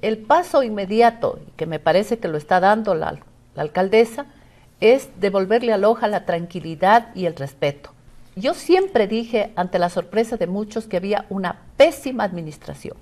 El paso inmediato, que me parece que lo está dando la, alcaldesa, es devolverle a Loja la tranquilidad y el respeto. Yo siempre dije, ante la sorpresa de muchos, que había una pésima administración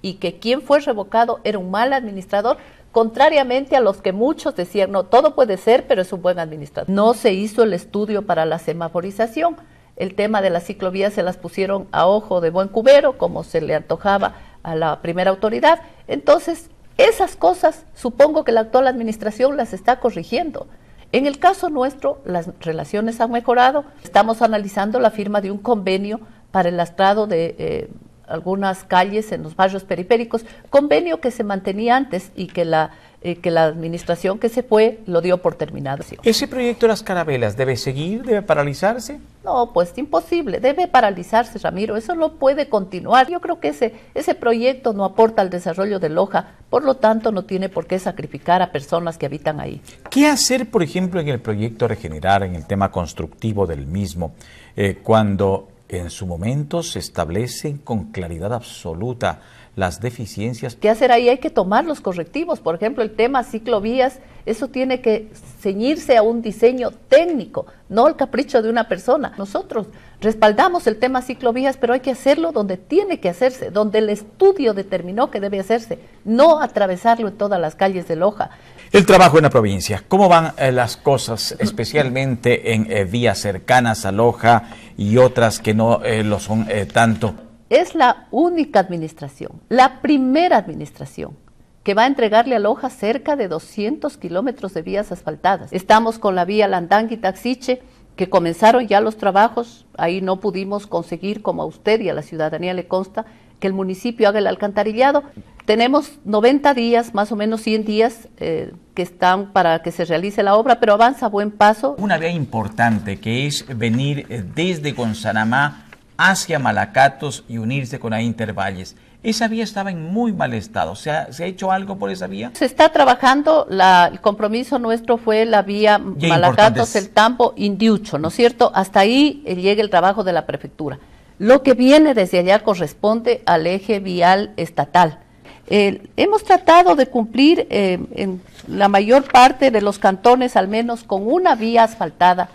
y que quien fue revocado era un mal administrador, contrariamente a los que muchos decían, no, todo puede ser, pero es un buen administrador. No se hizo el estudio para la semaforización. El tema de las ciclovías se las pusieron a ojo de buen cubero, como se le antojaba a la primera autoridad. Entonces, esas cosas supongo que la actual administración las está corrigiendo. En el caso nuestro, las relaciones han mejorado. Estamos analizando la firma de un convenio para el lastrado de eh, algunas calles en los barrios periféricos, convenio que se mantenía antes y que la, eh, que la administración que se fue lo dio por terminado. ¿Ese proyecto de las carabelas debe seguir, debe paralizarse? No, pues imposible, debe paralizarse, Ramiro, eso no puede continuar. Yo creo que ese, ese proyecto no aporta al desarrollo de Loja, por lo tanto no tiene por qué sacrificar a personas que habitan ahí. ¿Qué hacer, por ejemplo, en el proyecto Regenerar, en el tema constructivo del mismo, eh, cuando en su momento se establecen con claridad absoluta las deficiencias. ¿Qué hacer ahí? Hay que tomar los correctivos. Por ejemplo, el tema ciclovías, eso tiene que ceñirse a un diseño técnico, no al capricho de una persona. Nosotros respaldamos el tema ciclovías, pero hay que hacerlo donde tiene que hacerse, donde el estudio determinó que debe hacerse, no atravesarlo en todas las calles de Loja. El trabajo en la provincia, ¿cómo van eh, las cosas, especialmente en eh, vías cercanas a Loja? y otras que no eh, lo son eh, tanto. Es la única administración, la primera administración que va a entregarle a Loja cerca de 200 kilómetros de vías asfaltadas. Estamos con la vía Landangui Taxiche, que comenzaron ya los trabajos, ahí no pudimos conseguir, como a usted y a la ciudadanía le consta, que el municipio haga el alcantarillado tenemos 90 días, más o menos 100 días eh, que están para que se realice la obra, pero avanza a buen paso. Una vía importante que es venir eh, desde Gonzanamá hacia Malacatos y unirse con la Intervalles. Esa vía estaba en muy mal estado. ¿Se ha, hecho algo por esa vía? Se está trabajando. La, el compromiso nuestro fue la vía Malacatos, el Tambo, Indiucho, ¿no es cierto? Hasta ahí eh, llega el trabajo de la prefectura. Lo que viene desde allá corresponde al eje vial estatal eh, hemos tratado de cumplir eh, en la mayor parte de los cantones, al menos con una vía asfaltada.